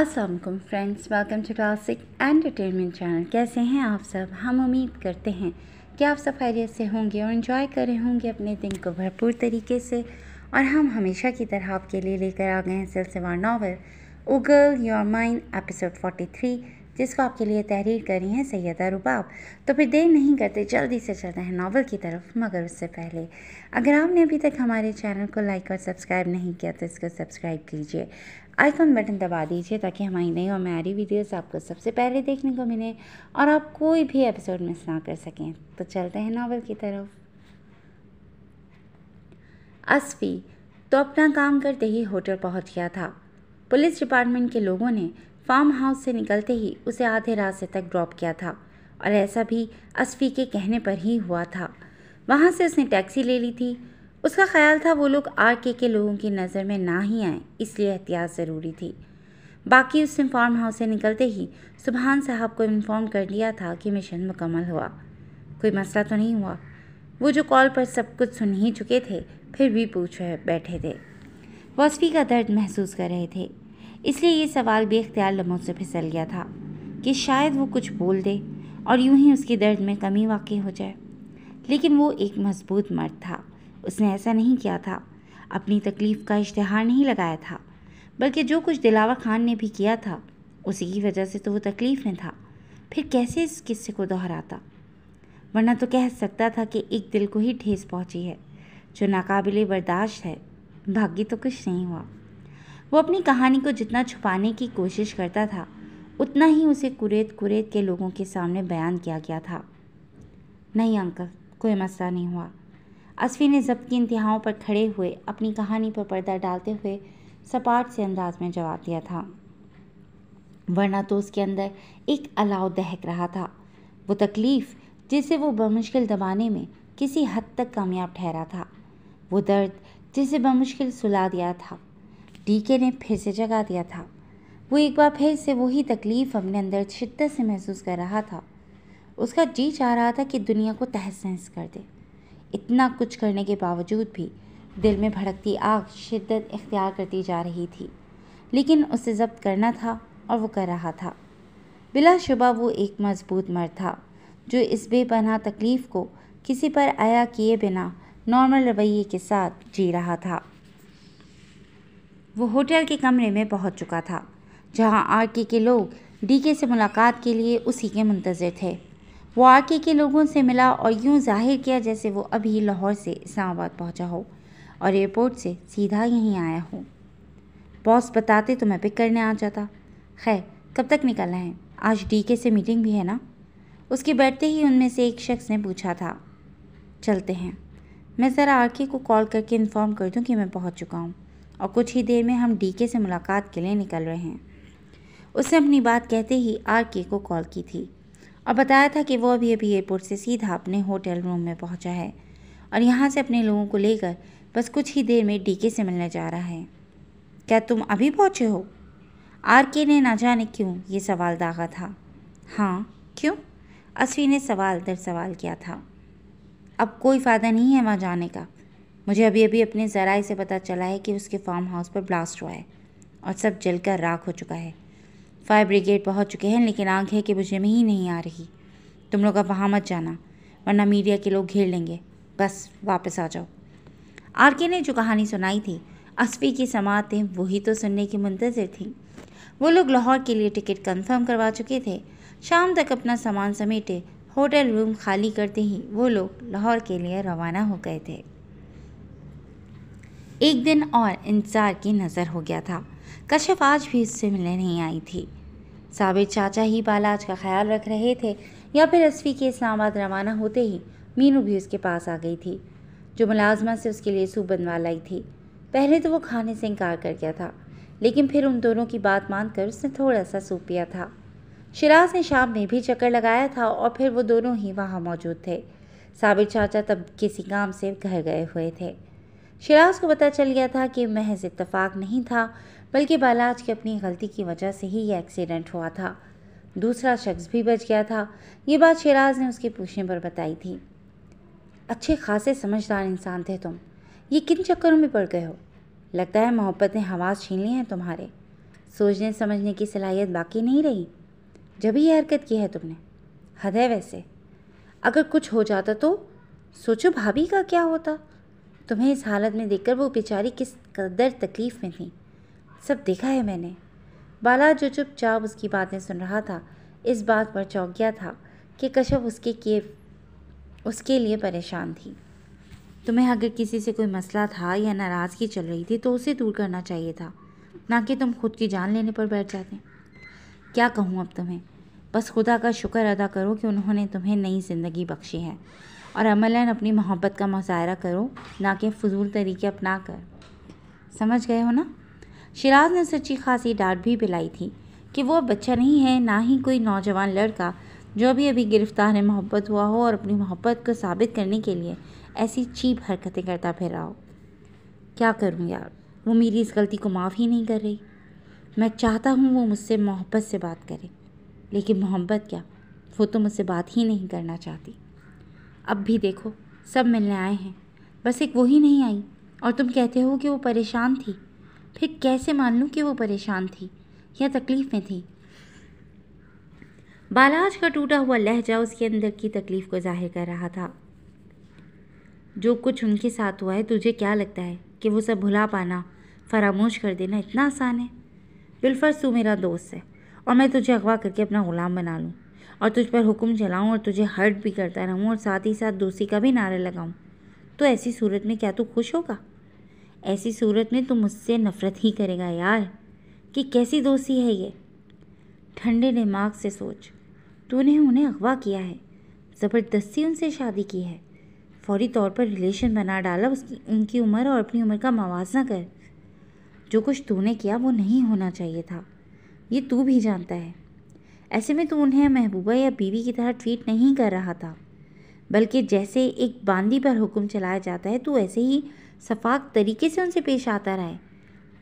Aslam friends welcome to classic entertainment channel कैसे हैं आप सब हम उम्मीद करते हैं कि आप सब खैरियत से होंगे और इन्जॉय कर रहे होंगे अपने दिन को भरपूर तरीके से और हम हमेशा की तरह आपके लिए लेकर आ गए हैं सिलसिलेवार नावल उगल योर माइंड एपिसोड 43 जिसको आपके लिए तहरीर करी हैं सैदा रुबाब तो फिर देर नहीं करते जल्दी से चलते हैं नावल की तरफ मगर उससे पहले अगर आपने अभी तक हमारे चैनल को लाइक और सब्सक्राइब नहीं किया तो इसको सब्सक्राइब कीजिए आइकॉन बटन दबा दीजिए ताकि हमारी नई और म्यारी वीडियोस आपको सबसे पहले देखने को मिले और आप कोई भी एपिसोड मिस ना कर सकें तो चलते हैं नावल की तरफ असफी तो अपना काम करते ही होटल पहुंच गया था पुलिस डिपार्टमेंट के लोगों ने फार्म हाउस से निकलते ही उसे आधे रास्ते तक ड्रॉप किया था और ऐसा भी असफी के कहने पर ही हुआ था वहाँ से उसने टैक्सी ले ली थी उसका ख्याल था वो लोग आर के के लोगों की नज़र में ना ही आए इसलिए एहतियात ज़रूरी थी बाकी उसने फार्म हाउस से निकलते ही सुबहान साहब को इन्फॉर्म कर दिया था कि मिशन मुकम्मल हुआ कोई मसला तो नहीं हुआ वो जो कॉल पर सब कुछ सुन ही चुके थे फिर भी पूछ रहे बैठे थे वसफ़ी का दर्द महसूस कर रहे थे इसलिए ये सवाल बेख्तियार लम्हों से फिसल गया था कि शायद वो कुछ बोल दे और यूं ही उसके दर्द में कमी वाक़ हो जाए लेकिन वो एक मजबूत मर्द था उसने ऐसा नहीं किया था अपनी तकलीफ़ का इश्तहार नहीं लगाया था बल्कि जो कुछ दिलावर खान ने भी किया था उसी की वजह से तो वो तकलीफ़ में था फिर कैसे इस किस्से को दोहराता वरना तो कह सकता था कि एक दिल को ही ठेस पहुंची है जो नाकाबिले बर्दाश्त है भाग्य तो कुछ नहीं हुआ वो अपनी कहानी को जितना छुपाने की कोशिश करता था उतना ही उसे कुरेद कुरेद के लोगों के सामने बयान किया गया था नहीं अंकल कोई मसला नहीं हुआ असफी ज़ब्त की इंतहाओं पर खड़े हुए अपनी कहानी पर पर्दा डालते हुए सपाट से अंदाज में जवाब दिया था वरना तो उसके अंदर एक अलाव दहक रहा था वो तकलीफ़ जिसे वो बमुश्किल दबाने में किसी हद तक कामयाब ठहरा था वो दर्द जिसे बमुश्किल सुला दिया था डीके ने फिर से जगा दिया था वो एक बार फिर से वही तकलीफ़ अपने अंदर शिद्दत से महसूस कर रहा था उसका जी चाह रहा था कि दुनिया को तहस नहस कर दे इतना कुछ करने के बावजूद भी दिल में भड़कती आग शिद्दत इख्तियार करती जा रही थी लेकिन उसे जब्त करना था और वो कर रहा था बिलाशुबा वो एक मजबूत मर्द था जो इस बेपनाह तकलीफ़ को किसी पर आया किए बिना नॉर्मल रवैये के साथ जी रहा था वो होटल के कमरे में पहुंच चुका था जहां आरके के लोग डीके से मुलाकात के लिए उसी के मुंतज़र थे वो आके के लोगों से मिला और यूं जाहिर किया जैसे वो अभी लाहौर से इस्लामाबाद पहुंचा हो और एयरपोर्ट से सीधा यहीं आया हो बॉस बताते तो मैं पिक करने आ जाता खैर कब तक निकलना है आज डी के से मीटिंग भी है ना उसके बैठते ही उनमें से एक शख्स ने पूछा था चलते हैं मैं ज़रा आरके को कॉल करके इन्फॉर्म कर दूँ कि मैं पहुँच चुका हूँ और कुछ ही देर में हम डीके से मुलाकात के लिए निकल रहे हैं उसने अपनी बात कहते ही आर को कॉल की थी और बताया था कि वो अभी अभी एयरपोर्ट से सीधा अपने होटल रूम में पहुंचा है और यहाँ से अपने लोगों को लेकर बस कुछ ही देर में डीके से मिलने जा रहा है क्या तुम अभी पहुँचे हो आर के ने ना जाने क्यों ये सवाल दागा था हाँ क्यों असवी ने सवाल दर सवाल किया था अब कोई फ़ायदा नहीं है वहाँ जाने का मुझे अभी अभी अपने ज़राए से पता चला है कि उसके फार्म हाउस पर ब्लास्ट हुआ है और सब जलकर राख हो चुका है फायर ब्रिगेड पहुंच चुके हैं लेकिन आग है कि मुझे में ही नहीं आ रही तुम लोग अब वहाँ मत जाना वरना मीडिया के लोग घेर लेंगे बस वापस आ जाओ आर के ने जो कहानी सुनाई थी असफी की समातें वही तो सुनने की मुंतज़र थी वो लोग लाहौर के लिए टिकट कंफर्म करवा चुके थे शाम तक अपना सामान समेटे होटल रूम खाली करते ही वो लोग लाहौर के लिए रवाना हो गए थे एक दिन और इंतज़ार की नज़र हो गया था कश्यप आज भी इससे मिलने नहीं आई थी साबिर चाचा ही बालाज का ख्याल रख रहे थे या फिर रस्वी के इस्लामाबाद रवाना होते ही मीनू भी उसके पास आ गई थी जो मुलाजमा से उसके लिए सूप बनवा लाई थी पहले तो वो खाने से इनकार कर गया था लेकिन फिर उन दोनों की बात मानकर उसने थोड़ा सा सूप पिया था शिराज ने शाम में भी चक्कर लगाया था और फिर वो दोनों ही वहाँ मौजूद थे साबिर चाचा तब किसी काम से घर गए हुए थे शिराज को पता चल गया था कि महज इतफाक नहीं था बल्कि बालाज की अपनी गलती की वजह से ही यह एक्सीडेंट हुआ था दूसरा शख्स भी बच गया था ये बात शेराज ने उसके पूछने पर बताई थी अच्छे खासे समझदार इंसान थे तुम ये किन चक्करों में पड़ गए हो लगता है मोहब्बत ने हवास छीन ली है तुम्हारे सोचने समझने की सलाहियत बाकी नहीं रही जब ही हरकत की है तुमने हद है वैसे अगर कुछ हो जाता तो सोचो भाभी का क्या होता तुम्हें इस हालत में देखकर वो बेचारी किस कदर तकलीफ़ में थी सब देखा है मैंने बाला जो चुपचाप उसकी बातें सुन रहा था इस बात पर चौंक गया था कि कश्यप उसके किए उसके लिए परेशान थी तुम्हें अगर किसी से कोई मसला था या नाराज़गी चल रही थी तो उसे दूर करना चाहिए था ना कि तुम खुद की जान लेने पर बैठ जाते क्या कहूँ अब तुम्हें बस खुदा का शुक्र अदा करो कि उन्होंने तुम्हें नई ज़िंदगी बख्शी है और अमला अपनी मोहब्बत का मुजाहरा करो ना कि फजूल तरीके अपना कर समझ गए हो ना शिराज ने सच्ची खासी डांट भी पिलाई थी कि वो बच्चा नहीं है ना ही कोई नौजवान लड़का जो अभी अभी गिरफ्तार है मोहब्बत हुआ हो और अपनी मोहब्बत को साबित करने के लिए ऐसी चीप हरकतें करता फिर रहा हो क्या करूँ यार वो मेरी इस गलती को माफ़ ही नहीं कर रही मैं चाहता हूँ वो मुझसे मोहब्बत से बात करे लेकिन मोहब्बत क्या वो तो मुझसे बात ही नहीं करना चाहती अब भी देखो सब मिलने आए हैं बस एक वही नहीं आई और तुम कहते हो कि वो परेशान थी फिर कैसे मान लूँ कि वो परेशान थी या तकलीफ़ में थी बालाज का टूटा हुआ लहजा उसके अंदर की तकलीफ़ को जाहिर कर रहा था जो कुछ उनके साथ हुआ है तुझे क्या लगता है कि वो सब भुला पाना फरामोश कर देना इतना आसान है बिलफर्स तू मेरा दोस्त है और मैं तुझे अगवा करके अपना ग़ुलाम बना लूँ और तुझ पर हुक्म चलाऊँ और तुझे हर्ट भी करता रहूँ और साथ ही साथ दोस्ती का भी नारा लगाऊँ तो ऐसी सूरत में क्या तू खुश होगा ऐसी सूरत में तो मुझसे नफ़रत ही करेगा यार कि कैसी दोस्ती है ये ठंडे दिमाग से सोच तूने उन्हें अगवा किया है ज़बरदस्ती उनसे शादी की है फौरी तौर पर रिलेशन बना डाला उसकी उनकी उम्र और अपनी उम्र का मवाजना कर जो कुछ तूने किया वो नहीं होना चाहिए था ये तू भी जानता है ऐसे में तू उन्हें महबूबा या बीवी की तरह ट्रीट नहीं कर रहा था बल्कि जैसे एक बांदी पर हुक्म चलाया जाता है तो ऐसे ही सफ़ाक तरीके से उनसे पेश आता रहा है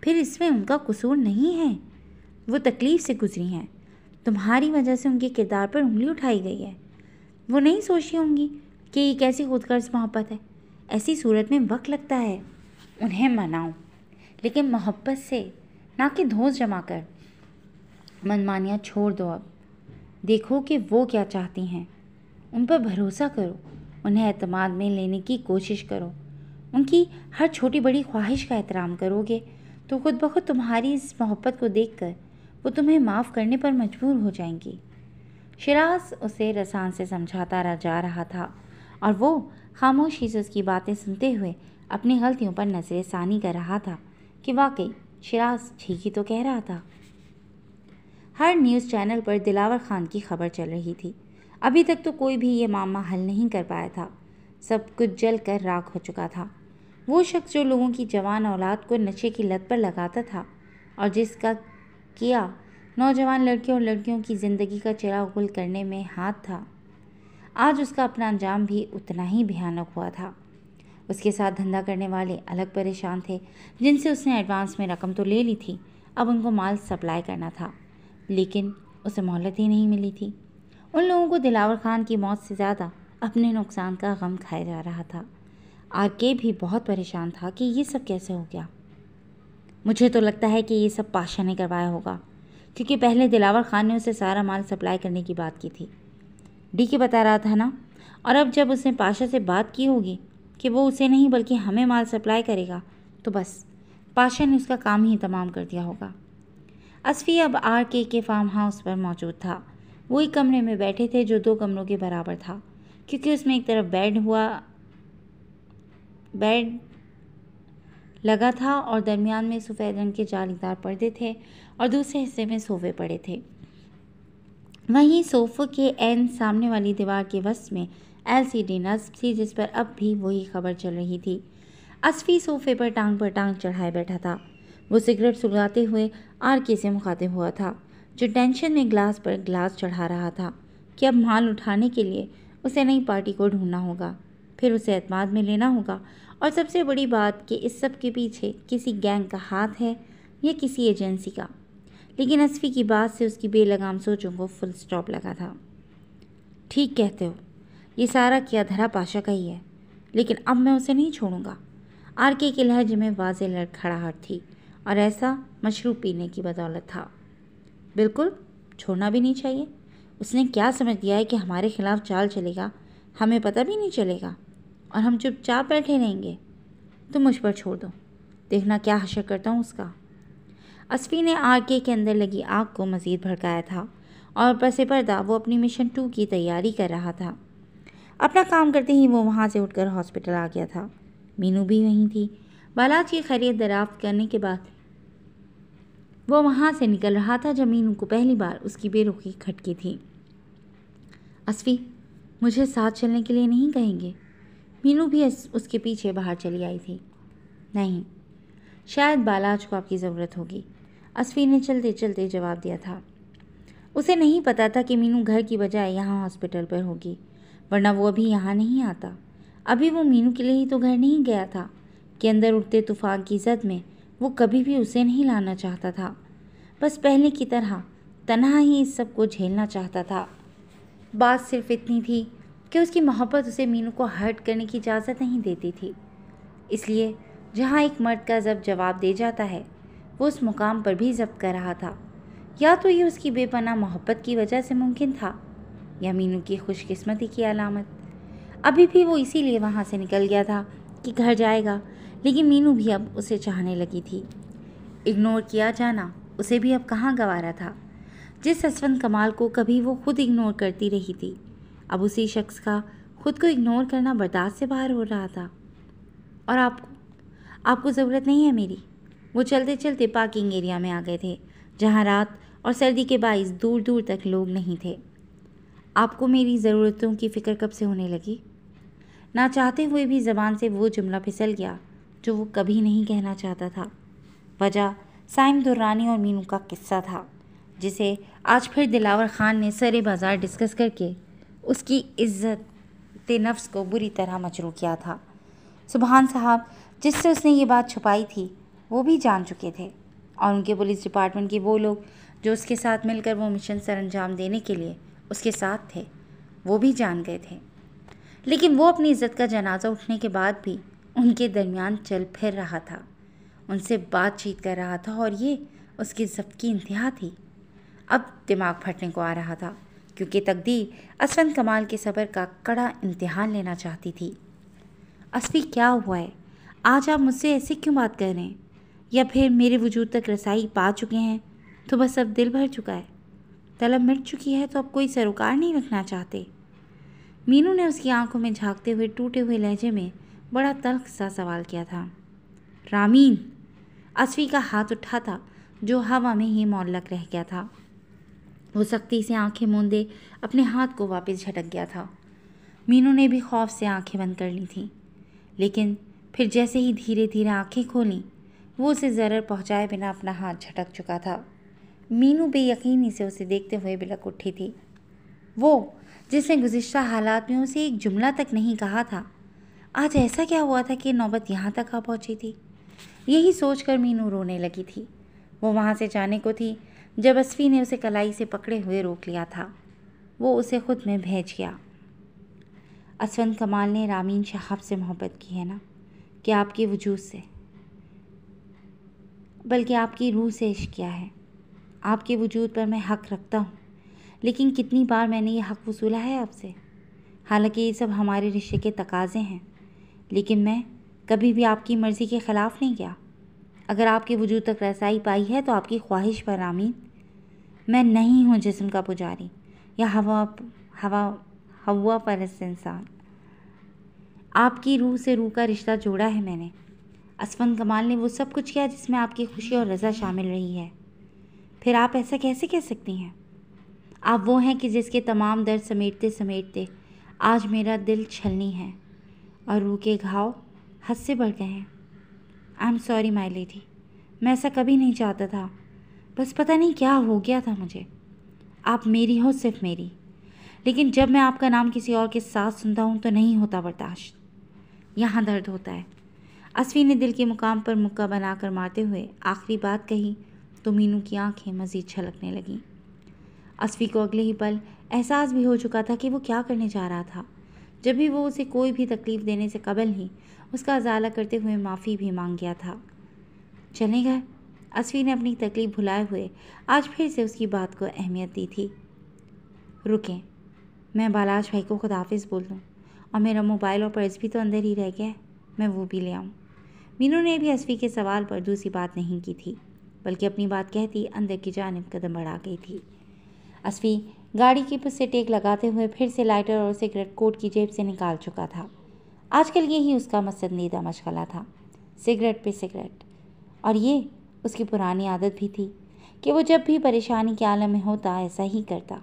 फिर इसमें उनका कसूर नहीं है वो तकलीफ़ से गुजरी हैं तुम्हारी वजह से उनके किरदार पर उंगली उठाई गई है वो नहीं सोची होंगी कि ये कैसी गर्ज मोहब्बत है ऐसी सूरत में वक्त लगता है उन्हें मनाओ लेकिन मोहब्बत से ना कि धोस जमा कर मनमानियाँ छोड़ दो अब देखो कि वो क्या चाहती हैं उन पर भरोसा करो उन्हें अतमाद में लेने की कोशिश करो उनकी हर छोटी बड़ी ख्वाहिश का एहतराम करोगे तो खुद ब खुद तुम्हारी इस मोहब्बत को देख कर वो तुम्हें माफ़ करने पर मजबूर हो जाएंगी शराज उसे रसान से समझाता जा रहा था और वो खामोशी से उसकी बातें सुनते हुए अपनी गलतियों पर नजर सानी कर रहा था कि वाकई शराज ठीक ही तो कह रहा था हर न्यूज़ चैनल पर दिलावर खान की खबर चल रही थी अभी तक तो कोई भी ये मामा हल नहीं कर पाया था सब कुछ जल कर राख हो चुका था वो शख्स जो लोगों की जवान औलाद को नशे की लत पर लगाता था और जिसका किया नौजवान लड़कियों और लड़कियों की ज़िंदगी का चिरा गुल करने में हाथ था आज उसका अपना अंजाम भी उतना ही भयानक हुआ था उसके साथ धंधा करने वाले अलग परेशान थे जिनसे उसने एडवांस में रकम तो ले ली थी अब उनको माल सप्लाई करना था लेकिन उसे मोहलत ही नहीं मिली थी उन लोगों को दिलावर खान की मौत से ज़्यादा अपने नुकसान का गम खाया जा रहा था आर के भी बहुत परेशान था कि ये सब कैसे हो गया मुझे तो लगता है कि ये सब पाशा ने करवाया होगा क्योंकि पहले दिलावर खान ने उसे सारा माल सप्लाई करने की बात की थी डी के बता रहा था ना और अब जब उसने पाशा से बात की होगी कि वो उसे नहीं बल्कि हमें माल सप्लाई करेगा तो बस पाशा ने उसका काम ही तमाम कर दिया होगा असफ़ी अब आर के के फार्म हाउस पर मौजूद था वही कमरे में बैठे थे जो दो कमरों के बराबर था क्योंकि उसमें एक तरफ बेड हुआ बेड लगा था और दरमियान में सफ़ेद रंग के जालीदार पर्दे थे और दूसरे हिस्से में सोफे पड़े थे वहीं सोफे के एन सामने वाली दीवार के वस्त में एलसीडी नस्ब थी जिस पर अब भी वही खबर चल रही थी असफी सोफे पर टांग पर टांग चढ़ाए बैठा था वो सिगरेट सुलगाते हुए आर के से मुखातिब हुआ था जो टेंशन में ग्लास पर ग्लास चढ़ा रहा था कि अब माल उठाने के लिए उसे नई पार्टी को ढूंढना होगा फिर उसे अतमाद में लेना होगा और सबसे बड़ी बात कि इस सब के पीछे किसी गैंग का हाथ है या किसी एजेंसी का लेकिन असफ़ी की बात से उसकी बेलगाम सोचों को फुल स्टॉप लगा था ठीक कहते हो ये सारा किया धरा पाशा का ही है लेकिन अब मैं उसे नहीं छोड़ूंगा आर के लहजे में वाज लड़खड़ाहट थी और ऐसा मशरूब पीने की बदौलत था बिल्कुल छोड़ना भी नहीं चाहिए उसने क्या समझ दिया है कि हमारे खिलाफ़ चाल चलेगा हमें पता भी नहीं चलेगा और हम चुपचाप बैठे रहेंगे तो मुझ पर छोड़ दो देखना क्या हशर करता हूँ उसका असफ़ी ने आर के के अंदर लगी आग को मज़ीद भड़काया था और पसे पर्दा वो अपनी मिशन टू की तैयारी कर रहा था अपना काम करते ही वो वहाँ से उठकर हॉस्पिटल आ गया था मीनू भी वहीं थी बालाज की खैरियत दराफ्त करने के बाद वो वहाँ से निकल रहा था जब मीनू को पहली बार उसकी बेरुखी खटकी थी असफी मुझे साथ चलने के लिए नहीं कहेंगे मीनू भी उसके पीछे बाहर चली आई थी नहीं शायद बालाज को आपकी ज़रूरत होगी असफी ने चलते चलते जवाब दिया था उसे नहीं पता था कि मीनू घर की बजाय यहाँ हॉस्पिटल पर होगी वरना वो अभी यहाँ नहीं आता अभी वो मीनू के लिए ही तो घर नहीं गया था कि अंदर उठते तूफान की जद में वो कभी भी उसे नहीं लाना चाहता था बस पहले की तरह तनहा ही इस सब को झेलना चाहता था बात सिर्फ इतनी थी कि उसकी मोहब्बत उसे मीनू को हर्ट करने की इजाज़त नहीं देती थी इसलिए जहाँ एक मर्द का जब जवाब दे जाता है वो उस मुकाम पर भी जब्त कर रहा था या तो ये उसकी बेपना मोहब्बत की वजह से मुमकिन था या मीनू की खुशकिस्मती की अलामत अभी भी वो इसीलिए वहाँ से निकल गया था कि घर जाएगा लेकिन मीनू भी अब उसे चाहने लगी थी इग्नोर किया जाना उसे भी अब कहाँ गवारा था जिस हसवंत कमाल को कभी वो खुद इग्नोर करती रही थी अब उसी शख्स का खुद को इग्नोर करना बर्दाश्त से बाहर हो रहा था और आपको आपको ज़रूरत नहीं है मेरी वो चलते चलते पार्किंग एरिया में आ गए थे जहाँ रात और सर्दी के बाईस दूर दूर तक लोग नहीं थे आपको मेरी ज़रूरतों की फ़िक्र कब से होने लगी ना चाहते हुए भी ज़बान से वो जुमला फिसल गया जो वो कभी नहीं कहना चाहता था वजह साइम दुर्रानी और मीनू का किस्सा था जिसे आज फिर दिलावर ख़ान ने सरे बाज़ार डिस्कस करके उसकी इज्जत नफ्स को बुरी तरह मजरू किया था सुबहान साहब जिससे उसने ये बात छुपाई थी वो भी जान चुके थे और उनके पुलिस डिपार्टमेंट के वो लोग जो उसके साथ मिलकर वो मिशन सर अंजाम देने के लिए उसके साथ थे वो भी जान गए थे लेकिन वो अपनी इज़्ज़त का जनाजा उठने के बाद भी उनके दरमियान चल फिर रहा था उनसे बातचीत कर रहा था और ये उसकी जब्त की इंतहा थी अब दिमाग फटने को आ रहा था क्योंकि तकदीर असफन कमाल के सबर का कड़ा इम्तहान लेना चाहती थी असफी क्या हुआ है आज आप मुझसे ऐसे क्यों बात कर रहे हैं या फिर मेरे वजूद तक रसाई पा चुके हैं तो बस अब दिल भर चुका है तलब मिट चुकी है तो अब कोई सरोकार नहीं रखना चाहते मीनू ने उसकी आंखों में झांकते हुए टूटे हुए लहजे में बड़ा तल्ख सा सवाल किया था रामीन असफी का हाथ उठा था जो हवा में ही मौलक रह गया था वो सख्ती से आंखें मूंदे अपने हाथ को वापस झटक गया था मीनू ने भी खौफ से आंखें बंद कर ली थीं लेकिन फिर जैसे ही धीरे धीरे आंखें खोलीं वो उसे ज़रर पहुंचाए बिना अपना हाथ झटक चुका था मीनू बेयकीनी से उसे देखते हुए बिलक उठी थी वो जिसने गुज्त हालात में उसे एक जुमला तक नहीं कहा था आज ऐसा क्या हुआ था कि नौबत यहाँ तक आ पहुँची थी यही सोच कर मीनू रोने लगी थी वो वहाँ से जाने को थी जब असफी ने उसे कलाई से पकड़े हुए रोक लिया था वो उसे खुद में भेज गया असवंत कमाल ने रामीन शहाब से मोहब्बत की है ना कि आपके वजूद से बल्कि आपकी रूह से इश्क किया है आपके वजूद पर मैं हक रखता हूँ लेकिन कितनी बार मैंने ये हक वसूला है आपसे हालांकि ये सब हमारे रिश्ते के तकाजे हैं लेकिन मैं कभी भी आपकी मर्ज़ी के ख़िलाफ़ नहीं गया अगर आपके वजूद तक रसाई पाई है तो आपकी ख्वाहिश पर आमीन मैं नहीं हूँ जिसम का पुजारी या हवा हवा हवा परस्त इंसान आपकी रूह से रूह का रिश्ता जोड़ा है मैंने असफन कमाल ने वो सब कुछ किया जिसमें आपकी खुशी और रज़ा शामिल रही है फिर आप ऐसा कैसे कह सकती हैं आप वो हैं कि जिसके तमाम दर्द समेटते समेटते आज मेरा दिल छलनी है और रू के घाव हद से बढ़ गए हैं I am sorry my lady मैं ऐसा कभी नहीं चाहता था बस पता नहीं क्या हो गया था मुझे आप मेरी हो सिर्फ मेरी लेकिन जब मैं आपका नाम किसी और के साथ सुनता हूँ तो नहीं होता बर्दाश्त यहाँ दर्द होता है असवी ने दिल के मुकाम पर मुक्का बनाकर मारते हुए आखिरी बात कही तो मीनू की आंखें मज़ीद छलकने लगीं असवी को अगले ही पल एहसास भी हो चुका था कि वो क्या करने जा रहा था जब भी वो उसे कोई भी तकलीफ़ देने से कबल ही उसका अजाला करते हुए माफ़ी भी मांग गया था चले गए असफी ने अपनी तकलीफ़ भुलाए हुए आज फिर से उसकी बात को अहमियत दी थी रुकें मैं बालाज भाई को खुदाफिज़ बोल दूँ और मेरा मोबाइल और पर्स भी तो अंदर ही रह गया मैं वो भी ले आऊँ मीनू ने भी असफी के सवाल पर दूसरी बात नहीं की थी बल्कि अपनी बात कहती अंदर की जानब कदम बढ़ा गई थी असफी गाड़ी की से टेक लगाते हुए फिर से लाइटर और सिगरेट कोट की जेब से निकाल चुका था आजकल यही उसका मसंदीदा मशगला था सिगरेट पे सिगरेट और ये उसकी पुरानी आदत भी थी कि वो जब भी परेशानी के आलम में होता ऐसा ही करता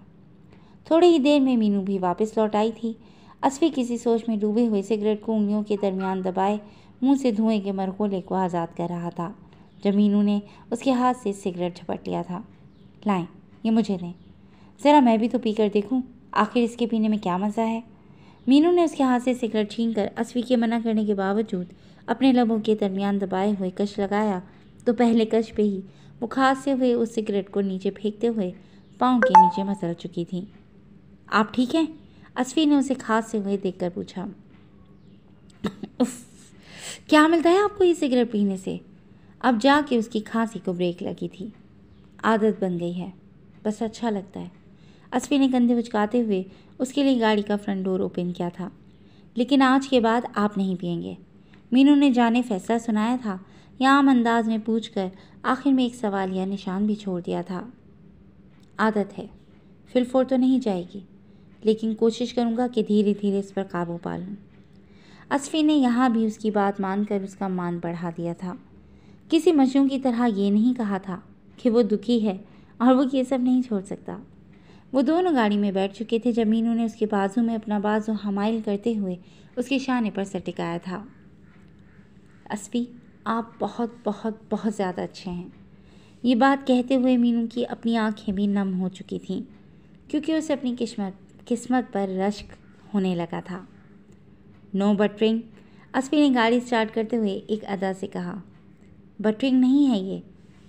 थोड़ी ही देर में मीनू भी वापस लौट आई थी असफी किसी सोच में डूबे हुए सिगरेट को उंगलियों के दरमियान दबाए मुंह से धुएं के मरकोले को आज़ाद कर रहा था जब मीनू ने उसके हाथ से सिगरेट झपट लिया था लाएं ये मुझे दें ज़रा मैं भी तो पी कर देखूँ आखिर इसके पीने में क्या मज़ा है मीनू ने उसके हाथ से सिगरेट छीन कर असवी के मना करने के बावजूद अपने लबों के दरमियान दबाए हुए कश लगाया तो पहले कश पे ही वो से हुए उस सिगरेट को नीचे फेंकते हुए पाँव के नीचे मसल चुकी थी आप ठीक हैं असवी ने उसे से हुए देख कर पूछा उफ, क्या मिलता है आपको ये सिगरेट पीने से अब जाके उसकी खांसी को ब्रेक लगी थी आदत बन गई है बस अच्छा लगता है असफी ने कंधे उचकाते हुए उसके लिए गाड़ी का फ्रंट डोर ओपन किया था लेकिन आज के बाद आप नहीं पियेंगे मीनू ने जाने फैसला सुनाया था या आम अंदाज में पूछ कर आखिर में एक सवाल या निशान भी छोड़ दिया था आदत है फिलफोर तो नहीं जाएगी लेकिन कोशिश करूँगा कि धीरे धीरे इस पर काबू पा लूँ असफी ने यहाँ भी उसकी बात मानकर उसका मान बढ़ा दिया था किसी मशहूम की तरह ये नहीं कहा था कि वो दुखी है और वो ये सब नहीं छोड़ सकता वो दोनों गाड़ी में बैठ चुके थे जब मीनू ने उसके बाजू में अपना बाजू हमाइल करते हुए उसके शाने पर सर टिकाया था असफ़ी आप बहुत बहुत बहुत ज़्यादा अच्छे हैं ये बात कहते हुए मीनू की अपनी आंखें भी नम हो चुकी थीं क्योंकि उसे अपनी किस्मत किस्मत पर रश्क होने लगा था नो बटरिंग असफ़ी ने गाड़ी स्टार्ट करते हुए एक अदा से कहा बटरिंग नहीं है ये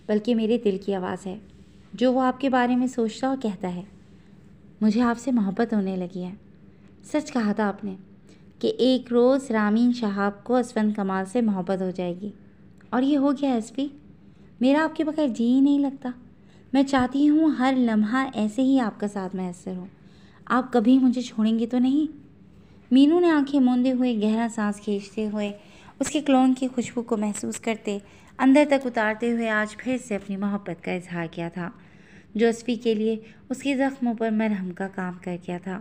बल्कि मेरे दिल की आवाज़ है जो वो आपके बारे में सोचता और कहता है मुझे आपसे मोहब्बत होने लगी है सच कहा था आपने कि एक रोज़ रामीन शहाब को असवंत कमाल से मोहब्बत हो जाएगी और ये हो गया एस पी मेरा आपके बगैर जी ही नहीं लगता मैं चाहती हूँ हर लम्हा ऐसे ही आपका साथ मैसर हो आप कभी मुझे छोड़ेंगे तो नहीं मीनू ने आंखें मूंदे हुए गहरा सांस खींचते हुए उसके क्लोन की खुशबू को महसूस करते अंदर तक उतारते हुए आज फिर से अपनी मोहब्बत का इजहार किया था जोसफी के लिए उसके ज़ख्मों पर मरहम का काम कर गया था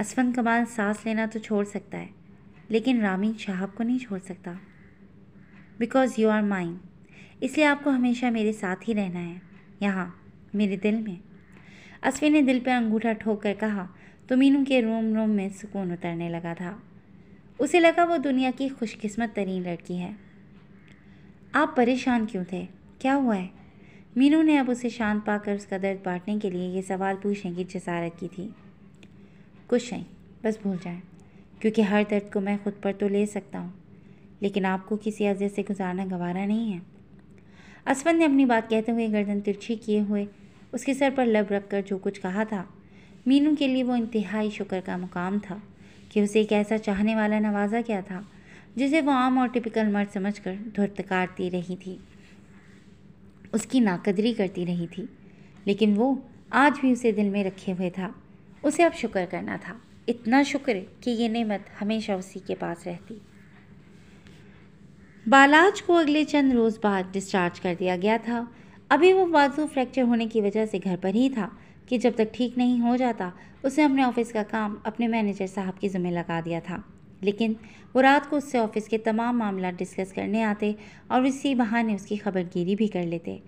असफन कमाल सांस लेना तो छोड़ सकता है लेकिन रामीन शाहब को नहीं छोड़ सकता बिकॉज़ यू आर माइन इसलिए आपको हमेशा मेरे साथ ही रहना है यहाँ मेरे दिल में असफी ने दिल पर अंगूठा ठोक कर कहा तो मीनू के रोम रोम में सुकून उतरने लगा था उसे लगा वो दुनिया की खुशकिस्मत तरीन लड़की है आप परेशान क्यों थे क्या हुआ है मीनू ने अब उसे शांत पाकर उसका दर्द बांटने के लिए ये सवाल पूछने की जसारत की थी कुछ नहीं बस भूल जाए क्योंकि हर दर्द को मैं खुद पर तो ले सकता हूँ लेकिन आपको किसी अजय से गुजारना गवारा नहीं है असवन ने अपनी बात कहते हुए गर्दन तिरछी किए हुए उसके सर पर लब रख कर जो कुछ कहा था मीनू के लिए वो इंतहाई शुक्र का मुकाम था कि उसे एक ऐसा चाहने वाला नवाज़ा क्या था जिसे वो आम और टिपिकल मर्द समझ कर धुर्तकारती रही थी उसकी नाकदरी करती रही थी लेकिन वो आज भी उसे दिल में रखे हुए था उसे अब शुक्र करना था इतना शुक्र कि ये नेमत हमेशा उसी के पास रहती बालाज को अगले चंद रोज़ बाद डिस्चार्ज कर दिया गया था अभी वो बाजू फ्रैक्चर होने की वजह से घर पर ही था कि जब तक ठीक नहीं हो जाता उसे अपने ऑफिस का काम अपने मैनेजर साहब की ज़िम्मे लगा दिया था लेकिन वो रात को उससे ऑफिस के तमाम मामला डिस्कस करने आते और इसी बहाने उसकी खबरगिरी भी कर लेते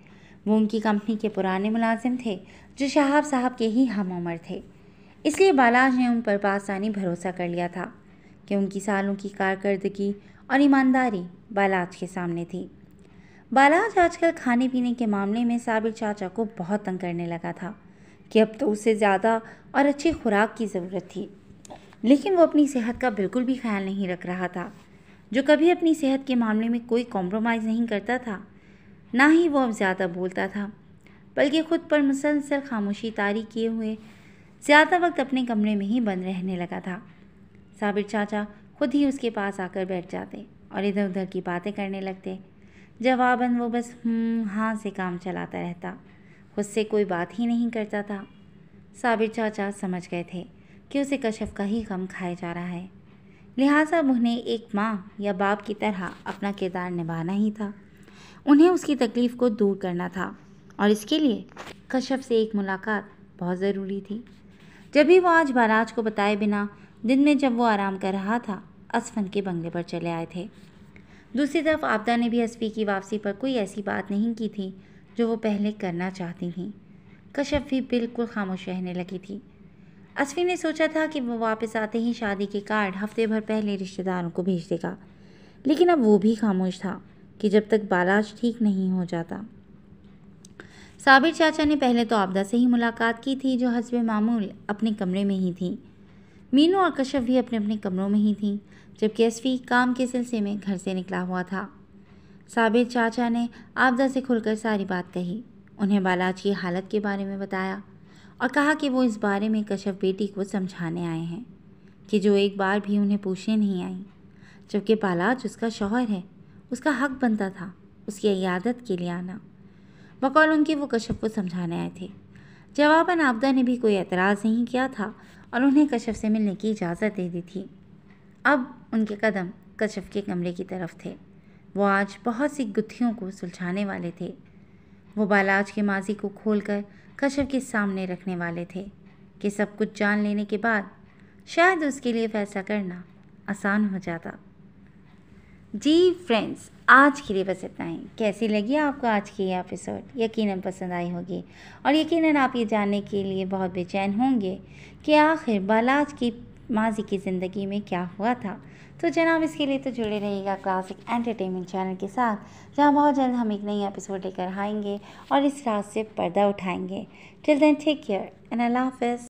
वो उनकी कंपनी के पुराने मुलाजिम थे जो शहाब साहब के ही हम उम्र थे इसलिए बालाज ने उन पर बासानी भरोसा कर लिया था कि उनकी सालों की कारकर्दगी और ईमानदारी बालाज के सामने थी बालाज आजकल खाने पीने के मामले में साबिर चाचा को बहुत तंग करने लगा था कि अब तो उसे ज़्यादा और अच्छी खुराक की ज़रूरत थी लेकिन वो अपनी सेहत का बिल्कुल भी ख्याल नहीं रख रहा था जो कभी अपनी सेहत के मामले में कोई कॉम्प्रोमाइज़ नहीं करता था ना ही वो अब ज़्यादा बोलता था बल्कि खुद पर मुसलसल खामोशी तारी किए हुए ज़्यादा वक्त अपने कमरे में ही बंद रहने लगा था साबिर चाचा खुद ही उसके पास आकर बैठ जाते और इधर उधर की बातें करने लगते जवाबन वो बस हम्म, हाँ से काम चलाता रहता खुद से कोई बात ही नहीं करता था साबिर चाचा समझ गए थे कि उसे कश्यप का ही गम खाया जा रहा है लिहाजा उन्हें एक माँ या बाप की तरह अपना किरदार निभाना ही था उन्हें उसकी तकलीफ़ को दूर करना था और इसके लिए कश्यप से एक मुलाकात बहुत ज़रूरी थी जब भी वो आज बाराज को बताए बिना दिन में जब वो आराम कर रहा था असफन के बंगले पर चले आए थे दूसरी तरफ आपदा ने भी असफी की वापसी पर कोई ऐसी बात नहीं की थी जो वो पहले करना चाहती थी कश्यप भी बिल्कुल खामोश रहने लगी थी असफी ने सोचा था कि वो वापस आते ही शादी के कार्ड हफ्ते भर पहले रिश्तेदारों को भेज देगा लेकिन अब वो भी खामोश था कि जब तक बालाज ठीक नहीं हो जाता साबिर चाचा ने पहले तो आपदा से ही मुलाकात की थी जो हसब मामूल अपने कमरे में ही थी मीनू और कश्यप भी अपने अपने कमरों में ही थी जबकि असफी काम के सिलसिले में घर से निकला हुआ था साबिर चाचा ने आपदा से खुलकर सारी बात कही उन्हें बालाज की हालत के बारे में बताया और कहा कि वो इस बारे में कश्यप बेटी को समझाने आए हैं कि जो एक बार भी उन्हें पूछे नहीं आई जबकि पालाज उसका शौहर है उसका हक बनता था उसकी अयादत के लिए आना बकौल उनके वो कश्यप को समझाने आए थे जवाबन आपदा ने भी कोई एतराज़ नहीं किया था और उन्हें कश्यप से मिलने की इजाज़त दे दी थी अब उनके कदम कश्यप के कमरे की तरफ थे वो आज बहुत सी गुत्थियों को सुलझाने वाले थे वो बालाज के माजी को खोलकर कश्यप के सामने रखने वाले थे कि सब कुछ जान लेने के बाद शायद उसके लिए फैसला करना आसान हो जाता जी फ्रेंड्स आज के लिए बस इतना ही कैसी लगी आपको आज की ये एपिसोड यकीनन पसंद आई होगी और यकीनन आप ये जानने के लिए बहुत बेचैन होंगे कि आखिर बालाज की माजी की ज़िंदगी में क्या हुआ था तो जनाब इसके लिए तो जुड़े रहिएगा क्लासिक एंटरटेनमेंट चैनल के साथ जहाँ बहुत जल्द हम एक नई एपिसोड लेकर आएंगे और इस रात से पर्दा उठाएंगे till then take care and अल्लाह हाफिज़